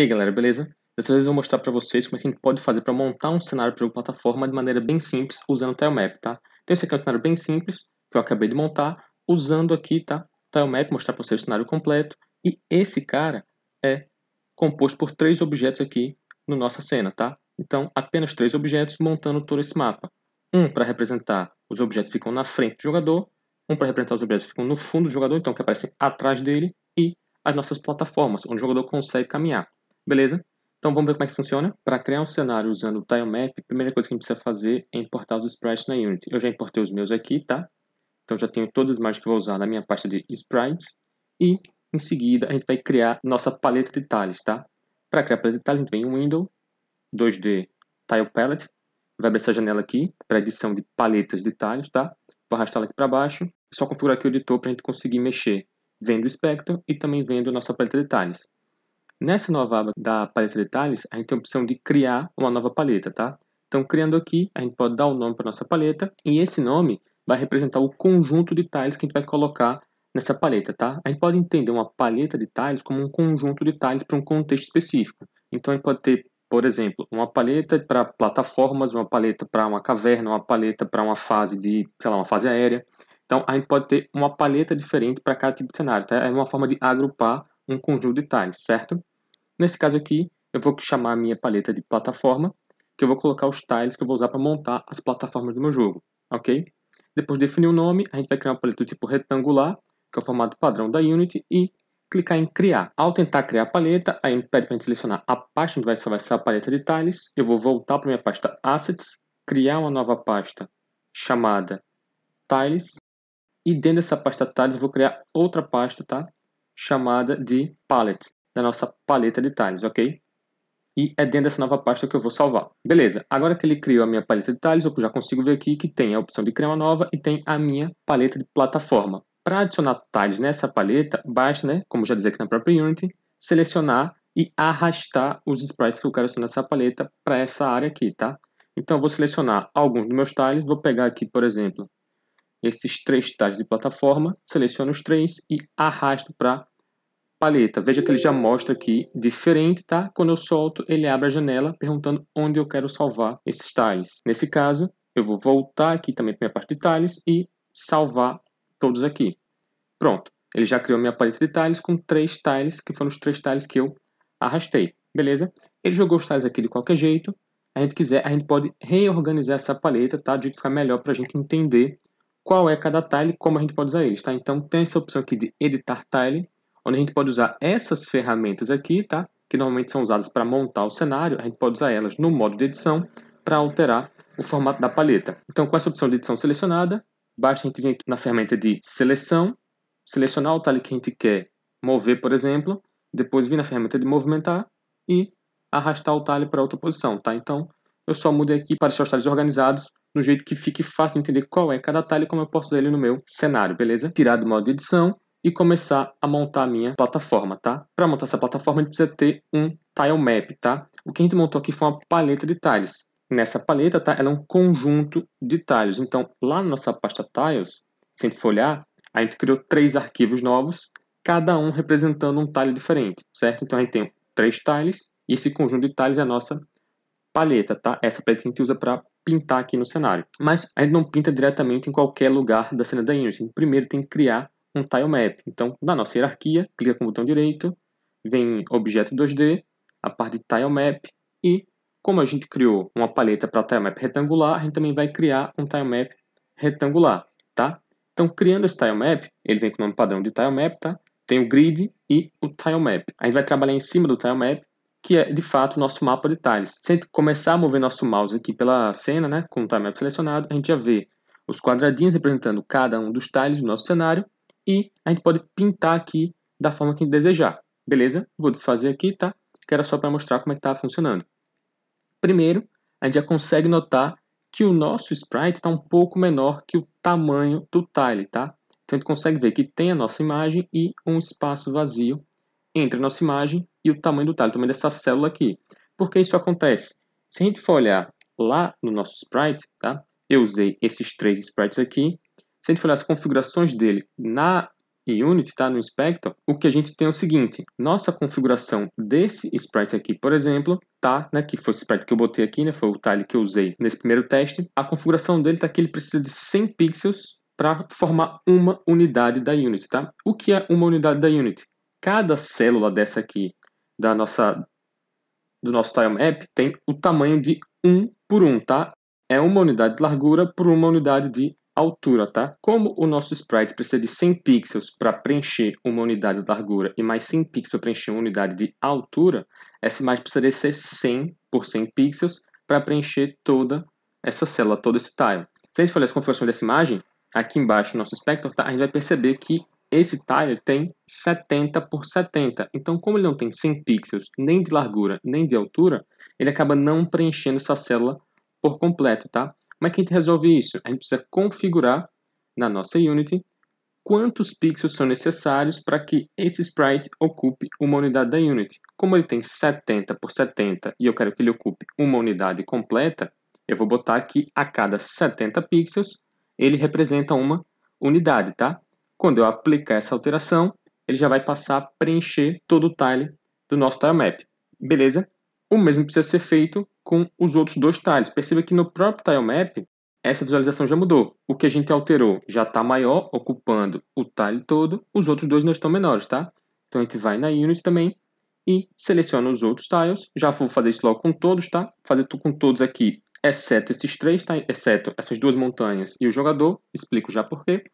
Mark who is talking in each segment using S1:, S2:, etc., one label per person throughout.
S1: E aí galera, beleza? Dessa vez eu vou mostrar para vocês como é que a gente pode fazer para montar um cenário para jogo plataforma de maneira bem simples usando o Tilemap, tá? Então esse aqui é um cenário bem simples que eu acabei de montar usando aqui, tá? Tilemap, mostrar para vocês o cenário completo. E esse cara é composto por três objetos aqui na no nossa cena, tá? Então apenas três objetos montando todo esse mapa. Um para representar os objetos que ficam na frente do jogador, um para representar os objetos que ficam no fundo do jogador, então que aparecem atrás dele, e as nossas plataformas, onde o jogador consegue caminhar. Beleza? Então vamos ver como é que funciona. Para criar um cenário usando o tilemap, a primeira coisa que a gente precisa fazer é importar os sprites na Unity. Eu já importei os meus aqui, tá? Então já tenho todas as imagens que vou usar na minha pasta de sprites. E em seguida a gente vai criar nossa paleta de detalhes, tá? Para criar a paleta de detalhes, a gente vem em Window, 2D Tile Palette. Vai abrir essa janela aqui para edição de paletas de detalhes, tá? Vou arrastar ela aqui para baixo. É só configurar aqui o editor para a gente conseguir mexer vendo o espectro e também vendo a nossa paleta de detalhes. Nessa nova aba da paleta de detalhes, a gente tem a opção de criar uma nova paleta, tá? Então, criando aqui, a gente pode dar o um nome para nossa paleta e esse nome vai representar o conjunto de tiles que a gente vai colocar nessa paleta, tá? A gente pode entender uma paleta de tiles como um conjunto de tiles para um contexto específico. Então, a gente pode ter, por exemplo, uma paleta para plataformas, uma paleta para uma caverna, uma paleta para uma fase de, sei lá, uma fase aérea. Então, a gente pode ter uma paleta diferente para cada tipo de cenário, tá? É uma forma de agrupar um conjunto de tiles, certo? Nesse caso aqui, eu vou chamar a minha paleta de plataforma, que eu vou colocar os tiles que eu vou usar para montar as plataformas do meu jogo, ok? Depois de definir o nome, a gente vai criar uma paleta do tipo retangular, que é o formato padrão da Unity, e clicar em criar. Ao tentar criar a paleta, a gente pede para a gente selecionar a pasta onde vai salvar essa paleta de tiles. Eu vou voltar para minha pasta Assets, criar uma nova pasta chamada Tiles, e dentro dessa pasta Tiles eu vou criar outra pasta, tá? Chamada de Palette na nossa paleta de tiles, ok? E é dentro dessa nova pasta que eu vou salvar. Beleza, agora que ele criou a minha paleta de tiles, eu já consigo ver aqui que tem a opção de criar uma nova e tem a minha paleta de plataforma. Para adicionar tiles nessa paleta, basta, né, como já dizer aqui na própria Unity, selecionar e arrastar os sprites que eu quero adicionar nessa paleta para essa área aqui, tá? Então eu vou selecionar alguns dos meus tiles, vou pegar aqui, por exemplo, esses três tiles de plataforma, seleciono os três e arrasto para paleta. Veja que ele já mostra aqui diferente, tá? Quando eu solto, ele abre a janela perguntando onde eu quero salvar esses tiles. Nesse caso, eu vou voltar aqui também para minha parte de tiles e salvar todos aqui. Pronto. Ele já criou minha paleta de tiles com três tiles, que foram os três tiles que eu arrastei. Beleza? Ele jogou os tiles aqui de qualquer jeito. A gente quiser, a gente pode reorganizar essa paleta, tá? De ficar melhor para a gente entender qual é cada tile e como a gente pode usar eles, tá? Então tem essa opção aqui de editar tile onde a gente pode usar essas ferramentas aqui, tá? que normalmente são usadas para montar o cenário, a gente pode usar elas no modo de edição para alterar o formato da paleta. Então, com essa opção de edição selecionada, basta a gente vir aqui na ferramenta de seleção, selecionar o talho que a gente quer mover, por exemplo, depois vir na ferramenta de movimentar e arrastar o talho para outra posição, tá? Então, eu só mudei aqui para deixar os talhos organizados no jeito que fique fácil de entender qual é cada talho e como eu posso usar ele no meu cenário, beleza? Tirar do modo de edição, e começar a montar a minha plataforma, tá? Para montar essa plataforma, a gente precisa ter um tile map, tá? O que a gente montou aqui foi uma paleta de tiles. Nessa paleta, tá? Ela é um conjunto de tiles. Então, lá na nossa pasta tiles, se a gente for olhar, a gente criou três arquivos novos, cada um representando um tile diferente, certo? Então, a gente tem três tiles e esse conjunto de tiles é a nossa paleta, tá? Essa paleta que a gente usa para pintar aqui no cenário. Mas a gente não pinta diretamente em qualquer lugar da cena da Unity. Primeiro tem que criar um tilemap. Então, na nossa hierarquia, clica com o botão direito, vem objeto 2D, a parte de tilemap e, como a gente criou uma paleta para tilemap retangular, a gente também vai criar um tilemap retangular, tá? Então, criando esse tilemap, ele vem com o nome padrão de tilemap, tá? Tem o grid e o tilemap. A gente vai trabalhar em cima do tilemap, que é, de fato, o nosso mapa de tiles. Se a gente começar a mover nosso mouse aqui pela cena, né, com o tilemap selecionado, a gente já vê os quadradinhos representando cada um dos tiles do nosso cenário e a gente pode pintar aqui da forma que a gente desejar, beleza? Vou desfazer aqui, tá? Que era só para mostrar como é que estava funcionando. Primeiro, a gente já consegue notar que o nosso sprite está um pouco menor que o tamanho do tile, tá? Então a gente consegue ver que tem a nossa imagem e um espaço vazio entre a nossa imagem e o tamanho do tile, também tamanho dessa célula aqui. Por que isso acontece? Se a gente for olhar lá no nosso sprite, tá? Eu usei esses três sprites aqui se a gente for as configurações dele na Unity, tá? no Inspector, o que a gente tem é o seguinte, nossa configuração desse sprite aqui, por exemplo, tá, né, que foi o sprite que eu botei aqui, né, foi o tile que eu usei nesse primeiro teste, a configuração dele tá que ele precisa de 100 pixels para formar uma unidade da Unity, tá? O que é uma unidade da Unity? Cada célula dessa aqui da nossa do nosso tile map tem o tamanho de 1 por 1, tá? É uma unidade de largura por uma unidade de altura, tá? Como o nosso sprite precisa de 100 pixels para preencher uma unidade de largura e mais 100 pixels para preencher uma unidade de altura, essa imagem precisaria ser 100 por 100 pixels para preencher toda essa célula, todo esse tile. Se a gente for as configurações dessa imagem, aqui embaixo no nosso inspector, tá? a gente vai perceber que esse tile tem 70 por 70. Então, como ele não tem 100 pixels nem de largura nem de altura, ele acaba não preenchendo essa célula por completo, tá? Como é que a gente resolve isso? A gente precisa configurar na nossa Unity quantos pixels são necessários para que esse sprite ocupe uma unidade da Unity. Como ele tem 70 por 70 e eu quero que ele ocupe uma unidade completa, eu vou botar aqui a cada 70 pixels ele representa uma unidade, tá? Quando eu aplicar essa alteração, ele já vai passar a preencher todo o tile do nosso tilemap. Beleza? O mesmo precisa ser feito com os outros dois tiles. Perceba que no próprio tile map, essa visualização já mudou. O que a gente alterou já está maior, ocupando o tile todo, os outros dois não estão menores, tá? Então a gente vai na Unity também e seleciona os outros tiles. Já vou fazer isso logo com todos, tá? Fazer com todos aqui, exceto esses três, tá? exceto essas duas montanhas e o jogador. Explico já porquê.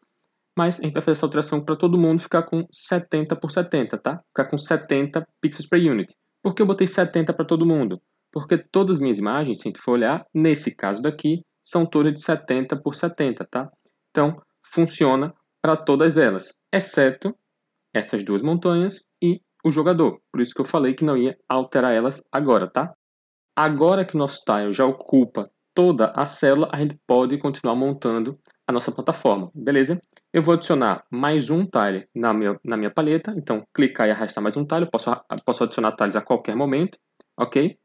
S1: Mas a gente vai fazer essa alteração para todo mundo ficar com 70 por 70, tá? Ficar com 70 pixels per unit. Por que eu botei 70 para todo mundo? porque todas as minhas imagens, se a gente for olhar, nesse caso daqui, são todas de 70 por 70, tá? Então, funciona para todas elas, exceto essas duas montanhas e o jogador. Por isso que eu falei que não ia alterar elas agora, tá? Agora que o nosso tile já ocupa toda a célula, a gente pode continuar montando a nossa plataforma, beleza? Eu vou adicionar mais um tile na minha, na minha paleta, então clicar e arrastar mais um tile, eu posso, posso adicionar tiles a qualquer momento, ok?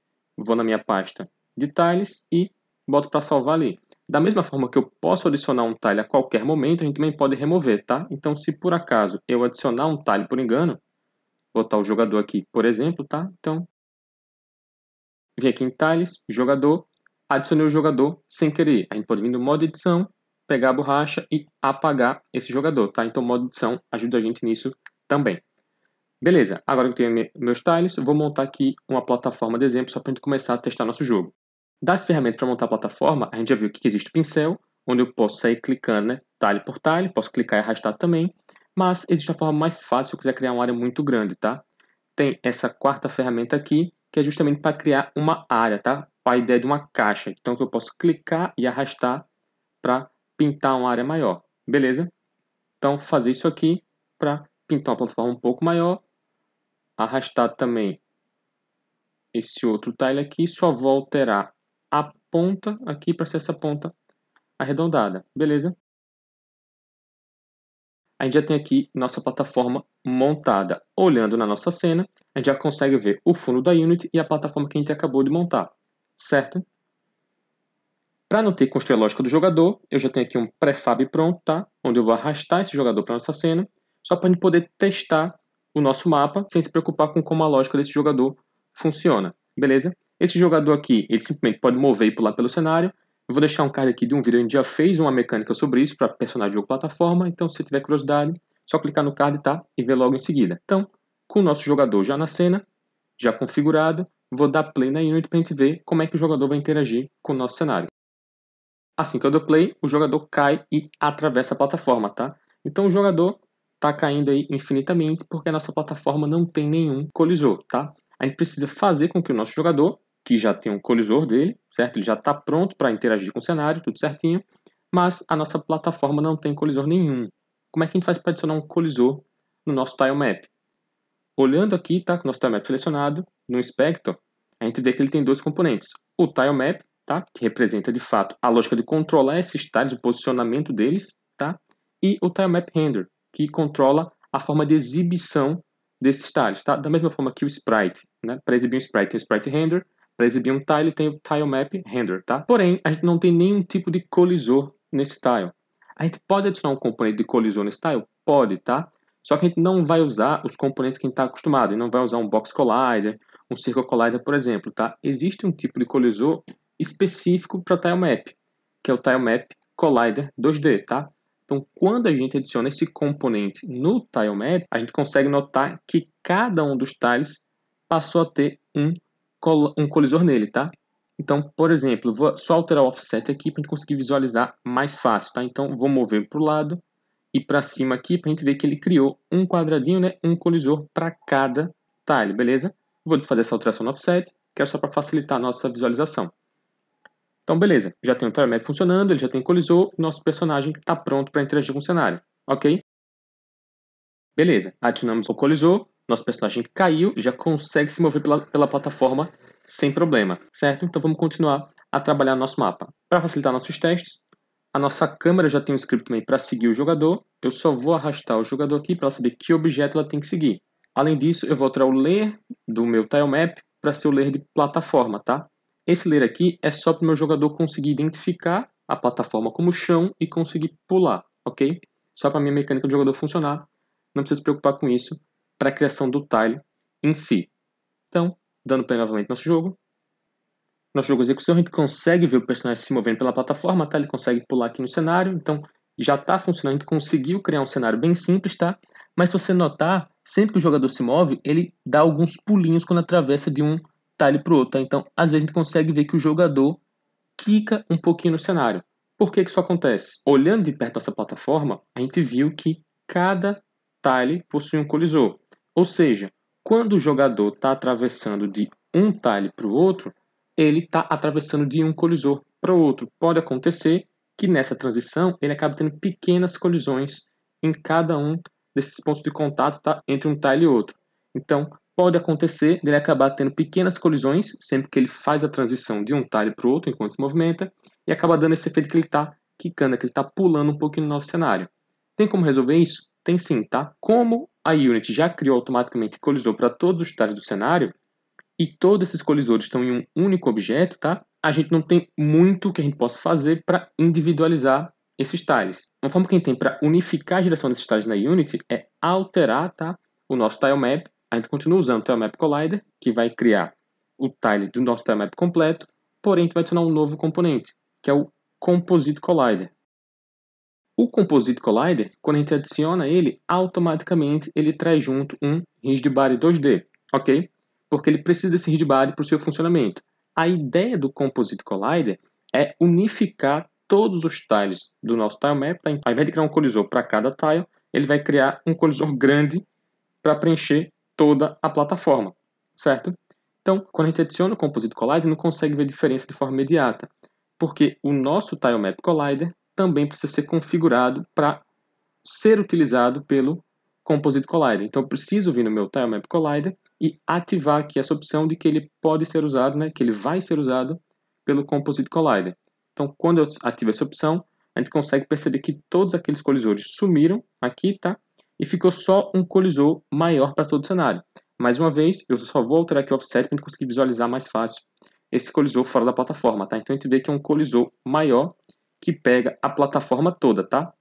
S1: vou na minha pasta de tiles e boto para salvar ali. Da mesma forma que eu posso adicionar um tile a qualquer momento, a gente também pode remover, tá? Então, se por acaso eu adicionar um tile por engano, botar o jogador aqui, por exemplo, tá? Então, vim aqui em tiles, jogador, adicionei o jogador sem querer. A gente pode vir no modo edição, pegar a borracha e apagar esse jogador, tá? Então, modo edição ajuda a gente nisso também. Beleza, agora que eu tenho meus tiles, vou montar aqui uma plataforma de exemplo só para a gente começar a testar nosso jogo. Das ferramentas para montar a plataforma, a gente já viu que existe o pincel, onde eu posso sair clicando né, tile por tile, posso clicar e arrastar também, mas existe uma forma mais fácil se eu quiser criar uma área muito grande, tá? Tem essa quarta ferramenta aqui, que é justamente para criar uma área, tá? A ideia de uma caixa, então que eu posso clicar e arrastar para pintar uma área maior, beleza? Então, fazer isso aqui para pintar uma plataforma um pouco maior arrastar também esse outro tile aqui, só vou alterar a ponta aqui para ser essa ponta arredondada, beleza? A gente já tem aqui nossa plataforma montada. Olhando na nossa cena, a gente já consegue ver o fundo da Unity e a plataforma que a gente acabou de montar, certo? Para não ter que construir a lógica do jogador, eu já tenho aqui um prefab pronto, tá? Onde eu vou arrastar esse jogador para nossa cena, só para a gente poder testar o nosso mapa sem se preocupar com como a lógica desse jogador funciona, beleza? Esse jogador aqui, ele simplesmente pode mover e pular pelo cenário. Eu vou deixar um card aqui de um vídeo, a gente já fez uma mecânica sobre isso para personagem ou plataforma, então se você tiver curiosidade, só clicar no card, tá? E ver logo em seguida. Então, com o nosso jogador já na cena, já configurado, vou dar play na unit para a gente ver como é que o jogador vai interagir com o nosso cenário. Assim que eu dou play, o jogador cai e atravessa a plataforma, tá? Então o jogador está caindo aí infinitamente porque a nossa plataforma não tem nenhum colisor, tá? A gente precisa fazer com que o nosso jogador, que já tem um colisor dele, certo? Ele já está pronto para interagir com o cenário, tudo certinho, mas a nossa plataforma não tem colisor nenhum. Como é que a gente faz para adicionar um colisor no nosso tilemap? Olhando aqui, tá, com o nosso tilemap selecionado, no inspector, a gente vê que ele tem dois componentes. O tilemap, tá, que representa de fato a lógica de controlar esses tiles, o posicionamento deles, tá? E o tilemap render, que controla a forma de exibição desses tiles, tá? Da mesma forma que o sprite, né? Para exibir um sprite tem o sprite render, para exibir um tile tem o tile map render, tá? Porém, a gente não tem nenhum tipo de colisor nesse tile. A gente pode adicionar um componente de colisor nesse tile? Pode, tá? Só que a gente não vai usar os componentes que a gente está acostumado, a gente não vai usar um box collider, um circle collider, por exemplo, tá? Existe um tipo de colisor específico para o tilemap, que é o tilemap collider 2D, tá? Então, quando a gente adiciona esse componente no tile map, a gente consegue notar que cada um dos tiles passou a ter um, col um colisor nele, tá? Então, por exemplo, vou só alterar o offset aqui para a gente conseguir visualizar mais fácil, tá? Então, vou mover para o lado e para cima aqui para a gente ver que ele criou um quadradinho, né? Um colisor para cada tile, beleza? Vou desfazer essa alteração no offset, que é só para facilitar a nossa visualização. Então, beleza, já tem o TileMap funcionando, ele já tem colisou nosso personagem está pronto para interagir com o cenário, ok? Beleza, adicionamos o colisou, nosso personagem caiu, já consegue se mover pela, pela plataforma sem problema, certo? Então vamos continuar a trabalhar nosso mapa. Para facilitar nossos testes, a nossa câmera já tem um script também para seguir o jogador, eu só vou arrastar o jogador aqui para saber que objeto ela tem que seguir. Além disso, eu vou alterar o ler do meu tilemap para ser o ler de plataforma, tá? Esse ler aqui é só para o meu jogador conseguir identificar a plataforma como chão e conseguir pular, ok? Só para a minha mecânica do jogador funcionar. Não precisa se preocupar com isso para a criação do tile em si. Então, dando play novamente nosso jogo. Nosso jogo de execução, a gente consegue ver o personagem se movendo pela plataforma, tá? Ele consegue pular aqui no cenário, então já está funcionando, a gente conseguiu criar um cenário bem simples, tá? Mas se você notar, sempre que o jogador se move, ele dá alguns pulinhos quando atravessa de um detalhe tá para o outro. Tá? Então, às vezes, a gente consegue ver que o jogador quica um pouquinho no cenário. Por que, que isso acontece? Olhando de perto essa plataforma, a gente viu que cada tile possui um colisor. Ou seja, quando o jogador está atravessando de um tile para o outro, ele está atravessando de um colisor para o outro. Pode acontecer que nessa transição ele acabe tendo pequenas colisões em cada um desses pontos de contato tá? entre um tile e outro. Então, pode acontecer dele acabar tendo pequenas colisões sempre que ele faz a transição de um tile para o outro enquanto se movimenta e acaba dando esse efeito que ele está quicando, que ele está pulando um pouquinho no nosso cenário. Tem como resolver isso? Tem sim, tá? Como a Unity já criou automaticamente colisor para todos os tiles do cenário e todos esses colisores estão em um único objeto, tá? A gente não tem muito que a gente possa fazer para individualizar esses tiles. Uma forma que a gente tem para unificar a geração desses tiles na Unity é alterar tá, o nosso tile map a gente continua usando o Tilemap Collider, que vai criar o tile do nosso Tilemap completo, porém a gente vai adicionar um novo componente, que é o Composite Collider. O Composite Collider, quando a gente adiciona ele, automaticamente ele traz junto um RigidBody 2D, ok? Porque ele precisa desse RigidBody para o seu funcionamento. A ideia do Composite Collider é unificar todos os tiles do nosso tilemap. Tá? Ao invés de criar um colisor para cada tile, ele vai criar um colisor grande para preencher toda a plataforma, certo? Então, quando a gente adiciona o Composite Collider, não consegue ver a diferença de forma imediata, porque o nosso Tilemap Collider também precisa ser configurado para ser utilizado pelo Composite Collider. Então, eu preciso vir no meu Tilemap Collider e ativar aqui essa opção de que ele pode ser usado, né, que ele vai ser usado pelo Composite Collider. Então, quando eu ativo essa opção, a gente consegue perceber que todos aqueles colisores sumiram aqui, tá? e ficou só um colisor maior para todo o cenário. Mais uma vez, eu só vou alterar aqui o offset para conseguir visualizar mais fácil esse colisor fora da plataforma, tá? Então a gente vê que é um colisor maior que pega a plataforma toda, tá?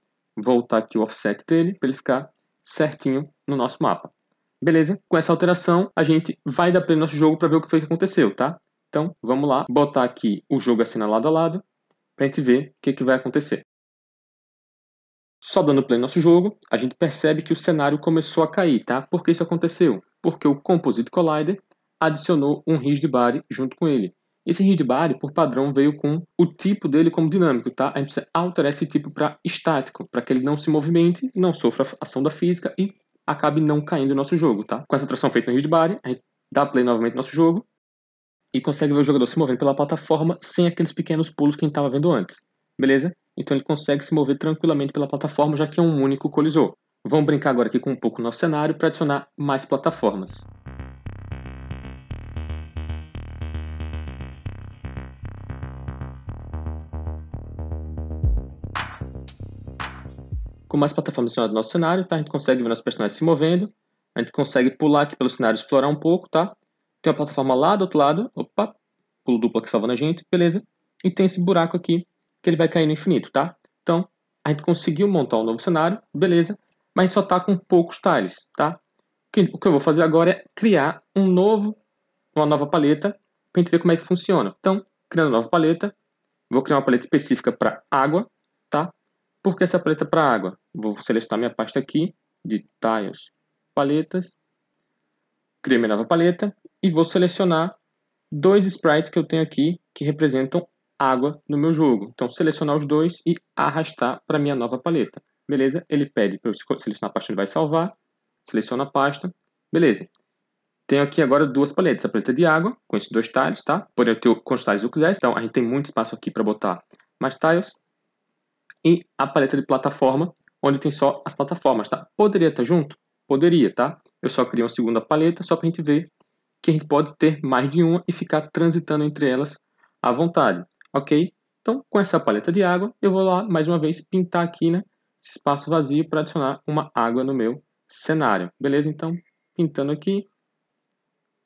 S1: Voltar aqui o offset dele para ele ficar certinho no nosso mapa. Beleza? Com essa alteração, a gente vai dar play no nosso jogo para ver o que foi que aconteceu, tá? Então, vamos lá, botar aqui o jogo assinalado a lado, para a gente ver o que, que vai acontecer. Só dando play no nosso jogo, a gente percebe que o cenário começou a cair, tá? Por que isso aconteceu? Porque o Composite Collider adicionou um ridge body junto com ele. Esse ridge body, por padrão, veio com o tipo dele como dinâmico, tá? A gente precisa alterar esse tipo para estático, para que ele não se movimente, não sofra ação da física e acabe não caindo no nosso jogo, tá? Com essa atração feita no ridge body, a gente dá play novamente no nosso jogo e consegue ver o jogador se movendo pela plataforma sem aqueles pequenos pulos que a gente estava vendo antes, beleza? Então ele consegue se mover tranquilamente pela plataforma, já que é um único colisor. Vamos brincar agora aqui com um pouco o nosso cenário para adicionar mais plataformas. Com mais plataformas adicionadas no nosso cenário, tá? a gente consegue ver nossos personagens se movendo, a gente consegue pular aqui pelo cenário explorar um pouco, tá? Tem uma plataforma lá do outro lado, opa, pulo duplo aqui salvando a gente, beleza. E tem esse buraco aqui que ele vai cair no infinito, tá? Então, a gente conseguiu montar um novo cenário, beleza, mas só está com poucos tiles, tá? O que eu vou fazer agora é criar um novo, uma nova paleta para a gente ver como é que funciona. Então, criando uma nova paleta, vou criar uma paleta específica para água, tá? Por que essa paleta para água? Vou selecionar minha pasta aqui, de tiles, paletas, criei minha nova paleta e vou selecionar dois sprites que eu tenho aqui que representam água no meu jogo. Então, selecionar os dois e arrastar para minha nova paleta. Beleza? Ele pede para eu selecionar a pasta onde vai salvar, seleciona a pasta, beleza. Tenho aqui agora duas paletas, a paleta de água, com esses dois tiles, tá? Poderia ter quantos tiles eu quisesse, então a gente tem muito espaço aqui para botar mais tiles. E a paleta de plataforma, onde tem só as plataformas, tá? Poderia estar tá junto? Poderia, tá? Eu só criei uma segunda paleta, só para a gente ver que a gente pode ter mais de uma e ficar transitando entre elas à vontade ok? Então, com essa paleta de água, eu vou lá, mais uma vez, pintar aqui, né? Esse espaço vazio para adicionar uma água no meu cenário, beleza? Então, pintando aqui,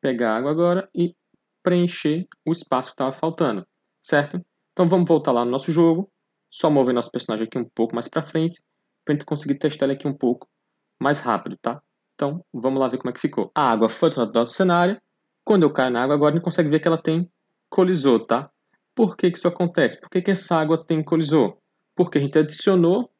S1: pegar a água agora e preencher o espaço que estava faltando, certo? Então, vamos voltar lá no nosso jogo, só mover nosso personagem aqui um pouco mais para frente, para a gente conseguir testar ele aqui um pouco mais rápido, tá? Então, vamos lá ver como é que ficou. A água foi adicionada do nosso cenário, quando eu caio na água agora, a gente consegue ver que ela tem colisou, tá? Por que, isso acontece? Por que, essa água tem colisor? Porque a gente adicionou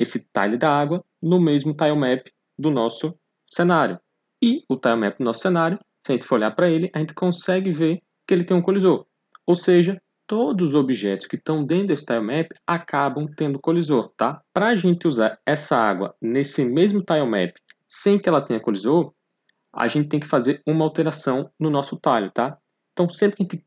S1: esse tile da água no mesmo tilemap do nosso cenário. E o tilemap do nosso cenário, se a gente for olhar para ele, a gente consegue ver que ele tem um colisor. Ou seja, todos os objetos que estão dentro desse tilemap acabam tendo colisor, tá? Para a gente usar essa água nesse mesmo tilemap sem que ela tenha colisor, a gente tem que fazer uma alteração no nosso tile, tá? Então, sempre que a gente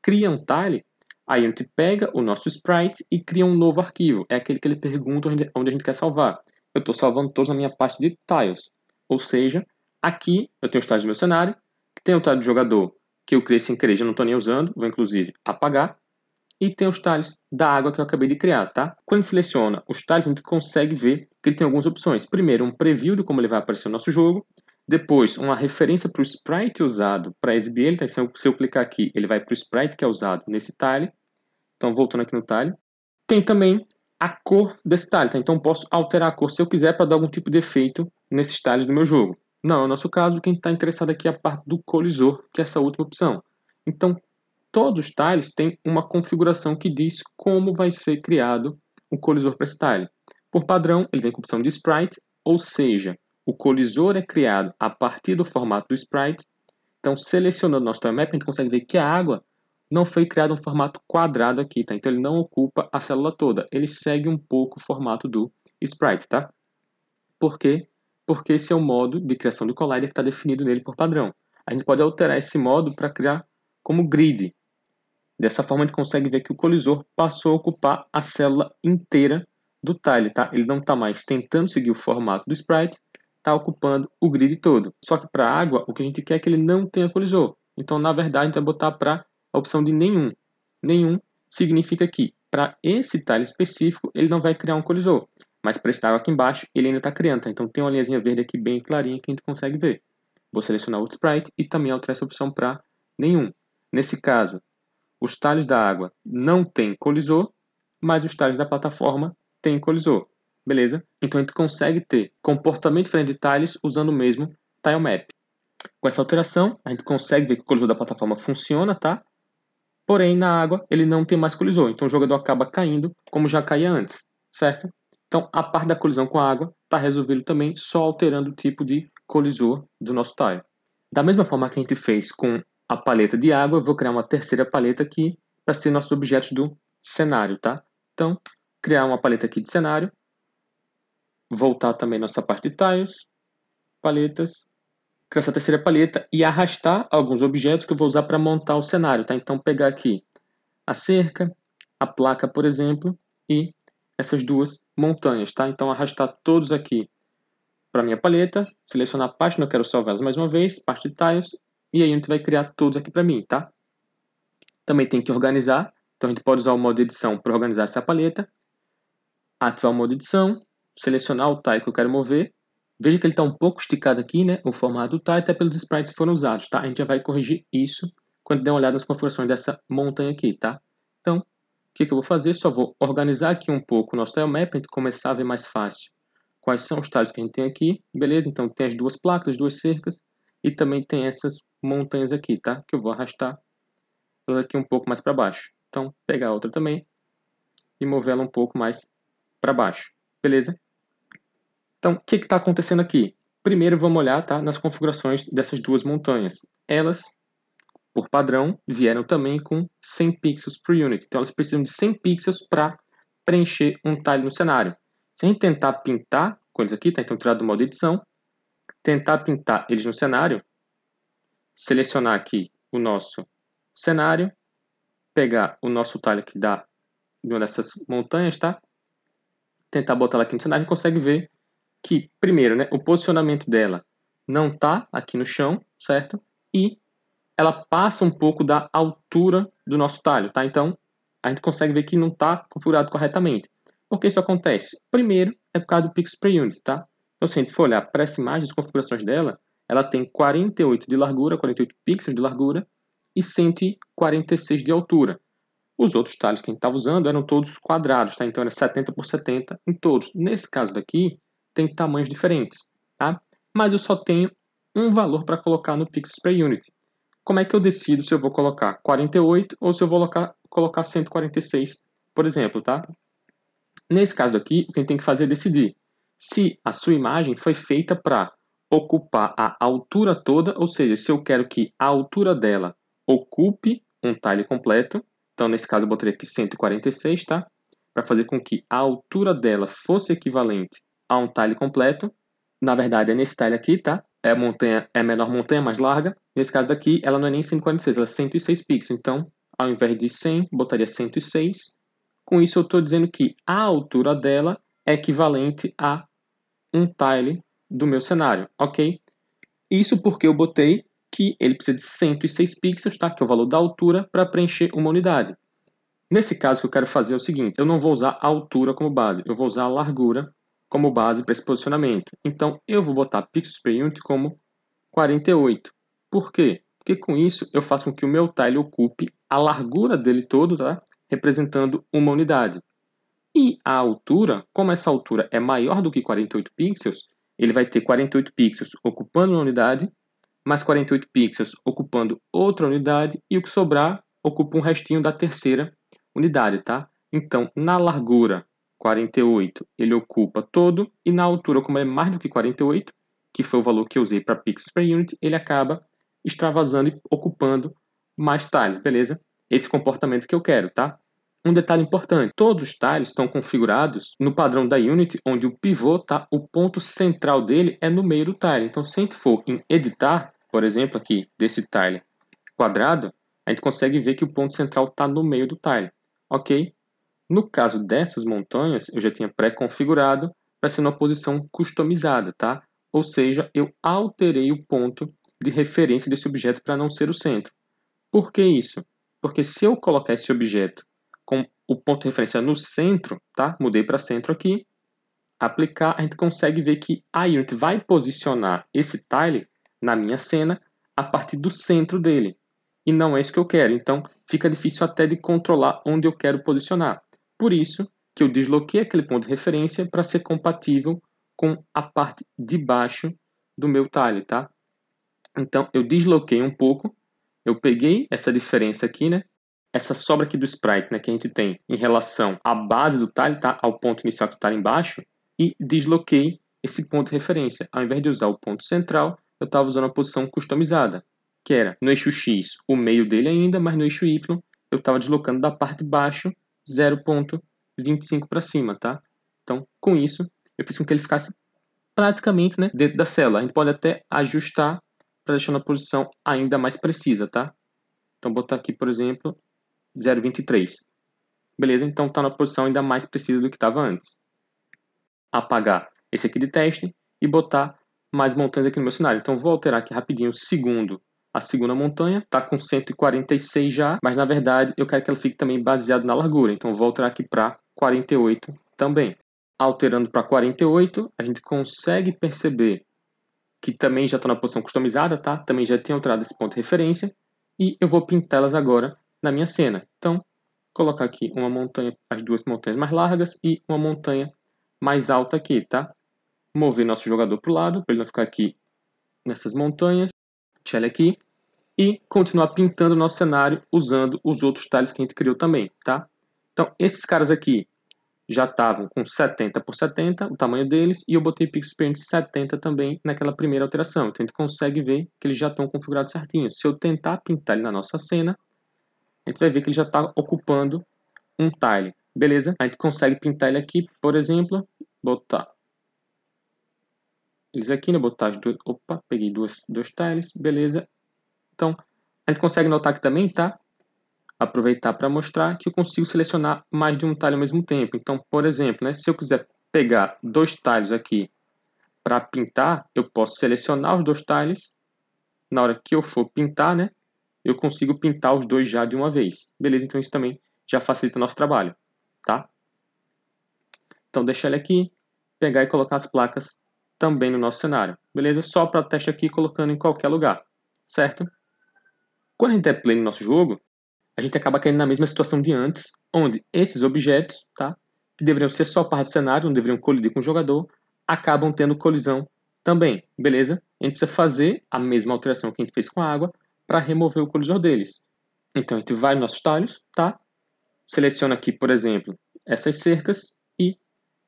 S1: cria um tile, Aí a gente pega o nosso sprite e cria um novo arquivo. É aquele que ele pergunta onde a gente quer salvar. Eu estou salvando todos na minha parte de tiles. Ou seja, aqui eu tenho os tiles do meu cenário, tem o tile do jogador que eu criei sem querer, já não estou nem usando, vou inclusive apagar. E tem os tiles da água que eu acabei de criar, tá? Quando seleciona os tiles, a gente consegue ver que ele tem algumas opções. Primeiro, um preview de como ele vai aparecer no nosso jogo. Depois, uma referência para o sprite usado para exibir ele. Tá? Então, se eu clicar aqui, ele vai para o sprite que é usado nesse tile. Então, voltando aqui no talho. Tem também a cor desse talho. Tá? Então, posso alterar a cor se eu quiser para dar algum tipo de efeito nesses talhos do meu jogo. Não, no nosso caso, quem está interessado aqui é a parte do colisor, que é essa última opção. Então, todos os tiles têm uma configuração que diz como vai ser criado o colisor para esse tile. Por padrão, ele vem com a opção de sprite, ou seja, o colisor é criado a partir do formato do sprite. Então, selecionando nosso tilemap, a gente consegue ver que a água não foi criado um formato quadrado aqui, tá? Então ele não ocupa a célula toda, ele segue um pouco o formato do sprite, tá? Por quê? Porque esse é o modo de criação do collider que está definido nele por padrão. A gente pode alterar esse modo para criar como grid. Dessa forma a gente consegue ver que o colisor passou a ocupar a célula inteira do tile, tá? Ele não está mais tentando seguir o formato do sprite, está ocupando o grid todo. Só que para água, o que a gente quer é que ele não tenha colisor. Então, na verdade, a gente vai botar para a opção de nenhum. Nenhum significa que para esse tile específico ele não vai criar um colisor, mas para esse tile aqui embaixo ele ainda está criando, tá? então tem uma linhazinha verde aqui bem clarinha que a gente consegue ver. Vou selecionar o sprite e também alterar essa opção para nenhum. Nesse caso, os tiles da água não têm colisor, mas os tiles da plataforma têm colisor, beleza? Então a gente consegue ter comportamento diferente de tiles usando o mesmo tilemap. Com essa alteração, a gente consegue ver que o colisor da plataforma funciona, tá? Porém, na água, ele não tem mais colisor, então o jogador acaba caindo como já caía antes, certo? Então, a parte da colisão com a água está resolvida também só alterando o tipo de colisor do nosso tile. Da mesma forma que a gente fez com a paleta de água, eu vou criar uma terceira paleta aqui para ser nossos objetos do cenário, tá? Então, criar uma paleta aqui de cenário, voltar também nossa parte de tiles, paletas, com essa terceira paleta e arrastar alguns objetos que eu vou usar para montar o cenário. Tá? Então, pegar aqui a cerca, a placa, por exemplo, e essas duas montanhas. Tá? Então, arrastar todos aqui para minha paleta selecionar a parte, não quero salvá-las mais uma vez, parte de tiles, e aí a gente vai criar todos aqui para mim. Tá? Também tem que organizar, então a gente pode usar o modo edição para organizar essa paleta ativar o modo edição, selecionar o tile que eu quero mover, Veja que ele está um pouco esticado aqui, né? O formato está até pelos sprites que foram usados, tá? A gente já vai corrigir isso quando der uma olhada nas configurações dessa montanha aqui, tá? Então, o que, que eu vou fazer? Só vou organizar aqui um pouco o nosso tilemap para a gente começar a ver mais fácil quais são os tiles que a gente tem aqui. Beleza? Então, tem as duas placas, as duas cercas e também tem essas montanhas aqui, tá? Que eu vou arrastar ela aqui um pouco mais para baixo. Então, pegar a outra também e mover ela um pouco mais para baixo. Beleza? Então, o que está acontecendo aqui? Primeiro, vamos olhar tá, nas configurações dessas duas montanhas. Elas, por padrão, vieram também com 100 pixels por unit. Então, elas precisam de 100 pixels para preencher um tile no cenário. Se a gente tentar pintar com eles aqui, tá? então tirar do modo edição, tentar pintar eles no cenário, selecionar aqui o nosso cenário, pegar o nosso tile que dá de uma dessas montanhas, tá? tentar botar ela aqui no cenário, a gente consegue ver que, primeiro, né, o posicionamento dela não está aqui no chão, certo? E ela passa um pouco da altura do nosso talho, tá? Então, a gente consegue ver que não está configurado corretamente. Por que isso acontece? Primeiro, é por causa do pixel per unit, tá? Então, se a gente for olhar para essa imagem, as configurações dela, ela tem 48 de largura, 48 pixels de largura e 146 de altura. Os outros talhos que a gente estava usando eram todos quadrados, tá? Então, era 70 por 70 em todos. Nesse caso daqui, tem tamanhos diferentes, tá? Mas eu só tenho um valor para colocar no pixels per unit. Como é que eu decido se eu vou colocar 48 ou se eu vou colocar, colocar 146, por exemplo, tá? Nesse caso aqui, o que a gente tem que fazer é decidir se a sua imagem foi feita para ocupar a altura toda, ou seja, se eu quero que a altura dela ocupe um tile completo, então nesse caso eu botaria aqui 146, tá? Para fazer com que a altura dela fosse equivalente a um tile completo. Na verdade, é nesse tile aqui, tá? É a, montanha, é a menor montanha, mais larga. Nesse caso daqui, ela não é nem 146, ela é 106 pixels. Então, ao invés de 100, botaria 106. Com isso, eu estou dizendo que a altura dela é equivalente a um tile do meu cenário, ok? Isso porque eu botei que ele precisa de 106 pixels, tá? que é o valor da altura, para preencher uma unidade. Nesse caso, o que eu quero fazer é o seguinte, eu não vou usar a altura como base, eu vou usar a largura como base para esse posicionamento. Então, eu vou botar pixels per unit como 48. Por quê? Porque com isso eu faço com que o meu tile ocupe a largura dele todo, tá? representando uma unidade. E a altura, como essa altura é maior do que 48 pixels, ele vai ter 48 pixels ocupando uma unidade, mais 48 pixels ocupando outra unidade, e o que sobrar ocupa um restinho da terceira unidade, tá? Então, na largura 48 ele ocupa todo, e na altura, como é mais do que 48, que foi o valor que eu usei para pixels per unit, ele acaba extravasando e ocupando mais tiles, beleza? Esse comportamento que eu quero, tá? Um detalhe importante, todos os tiles estão configurados no padrão da Unity, onde o pivô, tá? o ponto central dele é no meio do tile. Então, se a gente for em editar, por exemplo, aqui desse tile quadrado, a gente consegue ver que o ponto central está no meio do tile, ok? No caso dessas montanhas, eu já tinha pré-configurado para ser uma posição customizada, tá? Ou seja, eu alterei o ponto de referência desse objeto para não ser o centro. Por que isso? Porque se eu colocar esse objeto com o ponto de referência no centro, tá? Mudei para centro aqui, aplicar, a gente consegue ver que a unit vai posicionar esse tile na minha cena a partir do centro dele. E não é isso que eu quero, então fica difícil até de controlar onde eu quero posicionar. Por isso que eu desloquei aquele ponto de referência para ser compatível com a parte de baixo do meu talhe, tá? Então, eu desloquei um pouco, eu peguei essa diferença aqui, né? Essa sobra aqui do sprite, né, que a gente tem em relação à base do talhe, tá? Ao ponto inicial que está embaixo, e desloquei esse ponto de referência. Ao invés de usar o ponto central, eu estava usando a posição customizada, que era no eixo X o meio dele ainda, mas no eixo Y eu estava deslocando da parte de baixo 0,25 para cima, tá? Então, com isso, eu fiz com que ele ficasse praticamente né, dentro da célula. A gente pode até ajustar para deixar na posição ainda mais precisa, tá? Então, botar aqui, por exemplo, 0,23. Beleza? Então, está na posição ainda mais precisa do que estava antes. Apagar esse aqui de teste e botar mais montanhas aqui no meu cenário. Então, vou alterar aqui rapidinho o segundo a segunda montanha, está com 146 já, mas na verdade eu quero que ela fique também baseada na largura, então vou alterar aqui para 48 também. Alterando para 48, a gente consegue perceber que também já está na posição customizada, tá? Também já tem alterado esse ponto de referência, e eu vou pintá-las agora na minha cena. Então, colocar aqui uma montanha, as duas montanhas mais largas e uma montanha mais alta aqui, tá? Mover nosso jogador para o lado, para ele não ficar aqui nessas montanhas. Shell aqui e continuar pintando o nosso cenário usando os outros tiles que a gente criou também, tá? Então, esses caras aqui já estavam com 70 por 70, o tamanho deles, e eu botei Pixel Experience 70 também naquela primeira alteração. Então, a gente consegue ver que eles já estão configurados certinho. Se eu tentar pintar ele na nossa cena, a gente vai ver que ele já está ocupando um tile, beleza? A gente consegue pintar ele aqui, por exemplo, botar eles aqui, né? botar as duas, opa, peguei duas, dois tiles, beleza. Então, a gente consegue notar que também, tá? Aproveitar para mostrar que eu consigo selecionar mais de um tile ao mesmo tempo. Então, por exemplo, né? se eu quiser pegar dois tiles aqui para pintar, eu posso selecionar os dois tiles. Na hora que eu for pintar, né? eu consigo pintar os dois já de uma vez. Beleza? Então, isso também já facilita o nosso trabalho, tá? Então, deixar ele aqui, pegar e colocar as placas também no nosso cenário. Beleza? Só para teste aqui, colocando em qualquer lugar, certo? Quando a gente é play no nosso jogo, a gente acaba caindo na mesma situação de antes, onde esses objetos, tá? Que deveriam ser só parte do cenário, não deveriam colidir com o jogador, acabam tendo colisão também, beleza? A gente precisa fazer a mesma alteração que a gente fez com a água para remover o colisor deles. Então a gente vai nos nossos talhos, tá? Seleciona aqui, por exemplo, essas cercas e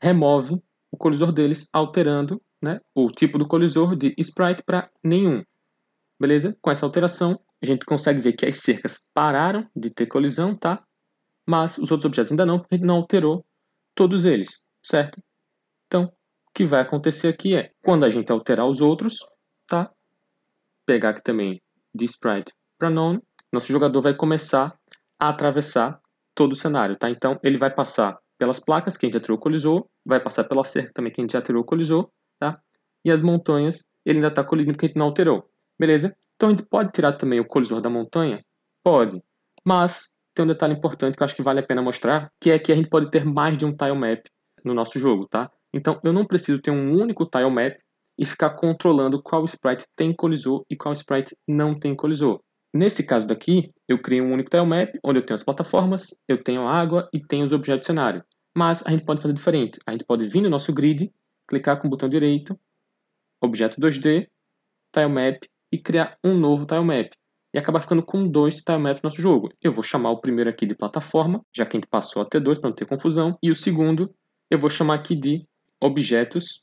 S1: remove o colisor deles, alterando né, o tipo do colisor de sprite para nenhum. Beleza? Com essa alteração, a gente consegue ver que as cercas pararam de ter colisão, tá? Mas os outros objetos ainda não, porque a gente não alterou todos eles, certo? Então, o que vai acontecer aqui é, quando a gente alterar os outros, tá? Pegar aqui também de sprite para none, nosso jogador vai começar a atravessar todo o cenário, tá? Então, ele vai passar pelas placas que a gente atirou colisou, vai passar pela cerca também que a gente atirou colisou, tá? E as montanhas, ele ainda está colidindo porque a gente não alterou, beleza? Então a gente pode tirar também o colisor da montanha? Pode, mas tem um detalhe importante que eu acho que vale a pena mostrar, que é que a gente pode ter mais de um tilemap no nosso jogo, tá? Então eu não preciso ter um único tilemap e ficar controlando qual sprite tem colisor e qual sprite não tem colisor. Nesse caso daqui, eu criei um único tilemap, onde eu tenho as plataformas, eu tenho a água e tenho os objetos do cenário. Mas a gente pode fazer diferente. A gente pode vir no nosso grid clicar com o botão direito, objeto 2D, tilemap e criar um novo tilemap. E acabar ficando com dois tilemaps no nosso jogo. Eu vou chamar o primeiro aqui de plataforma, já que a gente passou a ter dois para não ter confusão. E o segundo eu vou chamar aqui de objetos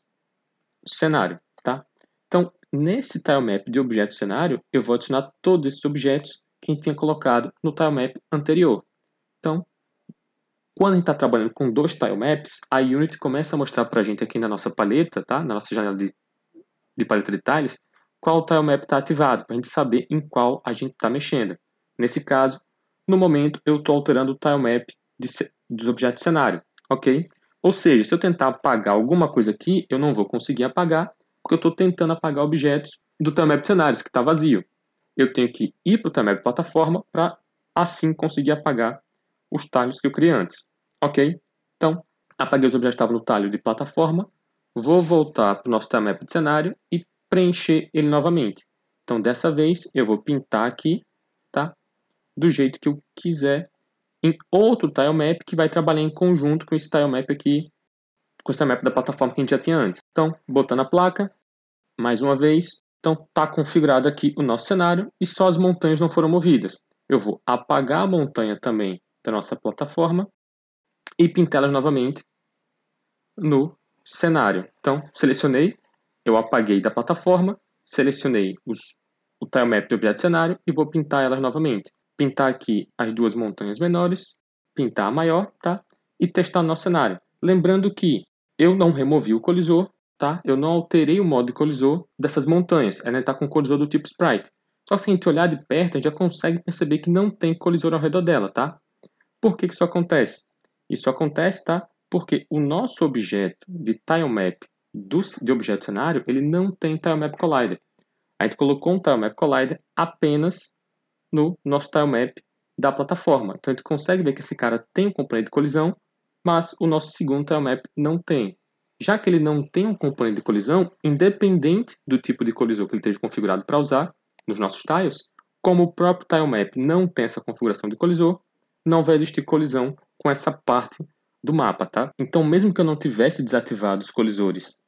S1: cenário. Tá? Então, nesse tilemap de objeto cenário, eu vou adicionar todos esses objetos que a gente tinha colocado no tilemap anterior. Então, quando a gente está trabalhando com dois tilemaps, a Unity começa a mostrar para a gente aqui na nossa paleta, tá? na nossa janela de, de paleta de tiles, qual tilemap está ativado, para a gente saber em qual a gente está mexendo. Nesse caso, no momento, eu estou alterando o tilemap dos objetos de cenário, ok? Ou seja, se eu tentar apagar alguma coisa aqui, eu não vou conseguir apagar, porque eu estou tentando apagar objetos do tilemap de cenários, que está vazio. Eu tenho que ir para o tilemap plataforma para assim conseguir apagar os tiles que eu criei antes. Ok, então apaguei os objetos que estavam no talho de plataforma, vou voltar para o nosso tilemap de cenário e preencher ele novamente. Então dessa vez eu vou pintar aqui, tá? Do jeito que eu quiser em outro tilemap que vai trabalhar em conjunto com esse tilemap aqui, com esse tilemap da plataforma que a gente já tinha antes. Então, botando a placa, mais uma vez, então está configurado aqui o nosso cenário e só as montanhas não foram movidas. Eu vou apagar a montanha também da nossa plataforma e pintá-las novamente no cenário. Então, selecionei, eu apaguei da plataforma, selecionei os, o tilemap do objeto cenário e vou pintar elas novamente. Pintar aqui as duas montanhas menores, pintar a maior, tá? E testar o nosso cenário. Lembrando que eu não removi o colisor, tá? Eu não alterei o modo de colisor dessas montanhas. Ela está com colisor do tipo Sprite. Só que se a gente olhar de perto, a gente já consegue perceber que não tem colisor ao redor dela, tá? Por que, que isso acontece? Isso acontece, tá? Porque o nosso objeto de tilemap do, de objeto cenário, ele não tem tilemap collider. A gente colocou um tilemap collider apenas no nosso tilemap da plataforma. Então a gente consegue ver que esse cara tem um componente de colisão, mas o nosso segundo tilemap não tem. Já que ele não tem um componente de colisão, independente do tipo de colisão que ele esteja configurado para usar nos nossos tiles, como o próprio tilemap não tem essa configuração de colisor, não vai existir colisão com essa parte do mapa, tá? Então, mesmo que eu não tivesse desativado os colisores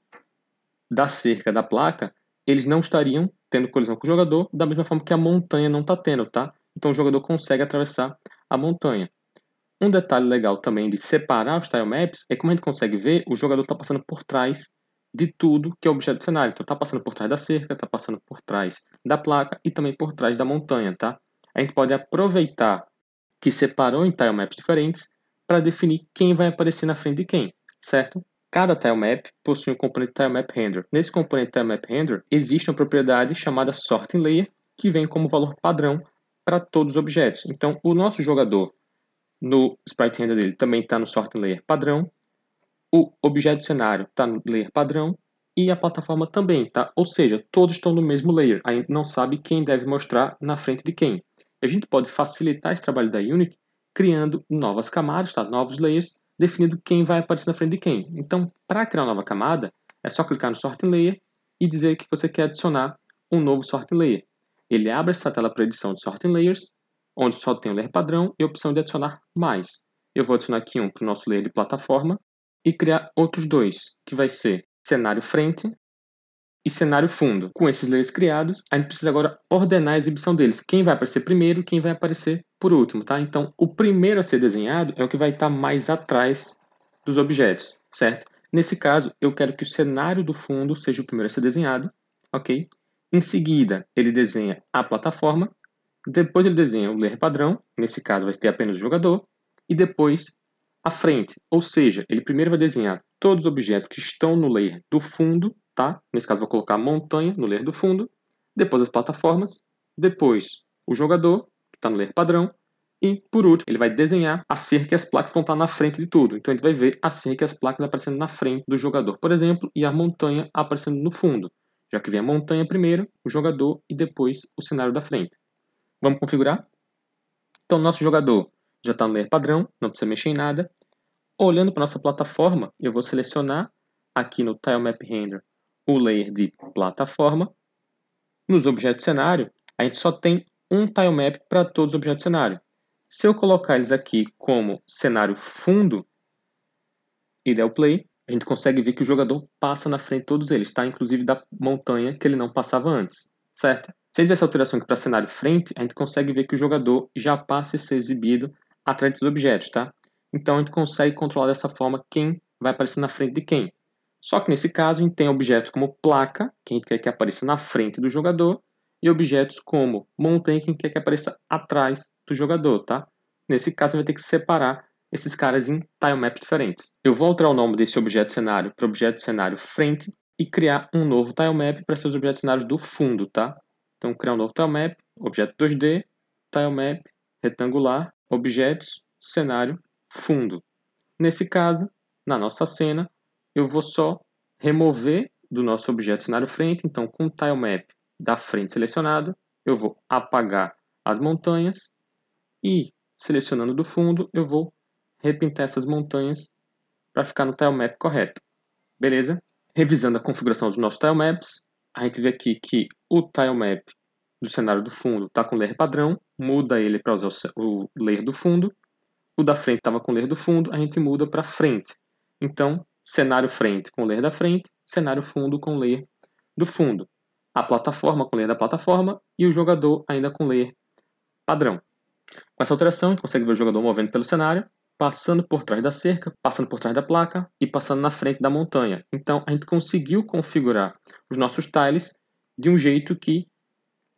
S1: da cerca da placa, eles não estariam tendo colisão com o jogador, da mesma forma que a montanha não está tendo, tá? Então o jogador consegue atravessar a montanha. Um detalhe legal também de separar os tile maps é como a gente consegue ver, o jogador está passando por trás de tudo que é objeto do cenário. Então está passando por trás da cerca, está passando por trás da placa e também por trás da montanha, tá? A gente pode aproveitar que separou em tile maps diferentes para definir quem vai aparecer na frente de quem, certo? Cada tilemap possui um componente tilemap render. Nesse componente tilemap render existe uma propriedade chamada sorting layer que vem como valor padrão para todos os objetos. Então, o nosso jogador no sprite render dele também está no sorting layer padrão, o objeto cenário está no layer padrão e a plataforma também, tá? Ou seja, todos estão no mesmo layer. A gente não sabe quem deve mostrar na frente de quem. A gente pode facilitar esse trabalho da Unity criando novas camadas, tá? novos layers, definindo quem vai aparecer na frente de quem. Então, para criar uma nova camada, é só clicar no Sorting Layer e dizer que você quer adicionar um novo Sorting Layer. Ele abre essa tela para edição de Sorting Layers, onde só tem o layer padrão e a opção de adicionar mais. Eu vou adicionar aqui um para o nosso layer de plataforma e criar outros dois, que vai ser cenário frente e cenário fundo. Com esses layers criados, a gente precisa agora ordenar a exibição deles. Quem vai aparecer primeiro, quem vai aparecer por último, tá? Então, o primeiro a ser desenhado é o que vai estar tá mais atrás dos objetos, certo? Nesse caso, eu quero que o cenário do fundo seja o primeiro a ser desenhado, ok? Em seguida, ele desenha a plataforma, depois ele desenha o layer padrão, nesse caso vai ter apenas o jogador, e depois a frente, ou seja, ele primeiro vai desenhar todos os objetos que estão no layer do fundo tá? Nesse caso, vou colocar a montanha no layer do fundo, depois as plataformas, depois o jogador, que está no layer padrão, e, por último, ele vai desenhar a cerca e as placas vão estar tá na frente de tudo. Então, ele vai ver a cerca e as placas aparecendo na frente do jogador, por exemplo, e a montanha aparecendo no fundo, já que vem a montanha primeiro, o jogador e depois o cenário da frente. Vamos configurar? Então, nosso jogador já está no layer padrão, não precisa mexer em nada. Olhando para nossa plataforma, eu vou selecionar aqui no Tile Map Render o layer de plataforma. Nos objetos cenário, a gente só tem um tilemap para todos os objetos cenário. Se eu colocar eles aqui como cenário fundo e der o play, a gente consegue ver que o jogador passa na frente de todos eles, tá? Inclusive da montanha que ele não passava antes, certo? Se tiver essa alteração aqui para cenário frente, a gente consegue ver que o jogador já passa a ser exibido atrás dos objetos, tá? Então a gente consegue controlar dessa forma quem vai aparecer na frente de quem. Só que nesse caso a gente tem objetos como placa, que a gente quer que apareça na frente do jogador, e objetos como montanha, que a gente quer que apareça atrás do jogador, tá? Nesse caso a gente vai ter que separar esses caras em tilemaps diferentes. Eu vou alterar o nome desse objeto cenário para objeto cenário frente e criar um novo tilemap para seus objetos cenários do fundo, tá? Então criar um novo tilemap, objeto 2D, tilemap, retangular, objetos, cenário, fundo. Nesse caso, na nossa cena, eu vou só remover do nosso objeto cenário frente, então com o tilemap da frente selecionado, eu vou apagar as montanhas e selecionando do fundo, eu vou repintar essas montanhas para ficar no tilemap correto. Beleza? Revisando a configuração dos nossos tilemaps, a gente vê aqui que o tilemap do cenário do fundo está com layer padrão, muda ele para usar o layer do fundo. O da frente estava com layer do fundo, a gente muda para frente. Então, cenário frente com layer da frente, cenário fundo com layer do fundo, a plataforma com layer da plataforma e o jogador ainda com layer padrão. Com essa alteração, a gente consegue ver o jogador movendo pelo cenário, passando por trás da cerca, passando por trás da placa e passando na frente da montanha. Então, a gente conseguiu configurar os nossos tiles de um jeito que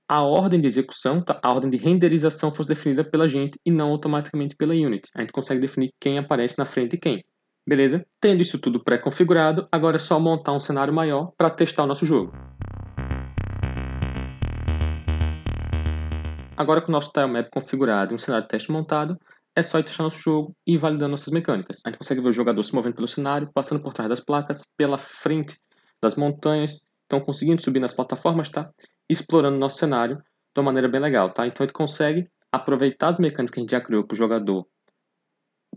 S1: a ordem de execução, tá? a ordem de renderização fosse definida pela gente e não automaticamente pela unit. A gente consegue definir quem aparece na frente e quem. Beleza? Tendo isso tudo pré-configurado, agora é só montar um cenário maior para testar o nosso jogo. Agora com o nosso tilemap configurado e um cenário de teste montado, é só ir testar nosso jogo e validando nossas mecânicas. A gente consegue ver o jogador se movendo pelo cenário, passando por trás das placas, pela frente das montanhas, estão conseguindo subir nas plataformas, tá? Explorando nosso cenário de uma maneira bem legal, tá? Então a gente consegue aproveitar as mecânicas que a gente já criou para o jogador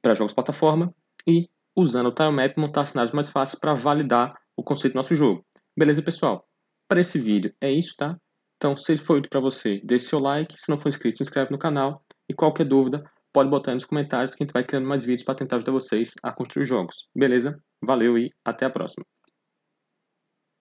S1: para jogos plataforma e usando o tilemap montar cenários mais fáceis para validar o conceito do nosso jogo. Beleza, pessoal? Para esse vídeo é isso, tá? Então, se foi útil para você, deixe seu like. Se não for inscrito, se inscreve no canal. E qualquer dúvida, pode botar aí nos comentários que a gente vai criando mais vídeos para tentar ajudar vocês a construir jogos. Beleza? Valeu e até a próxima.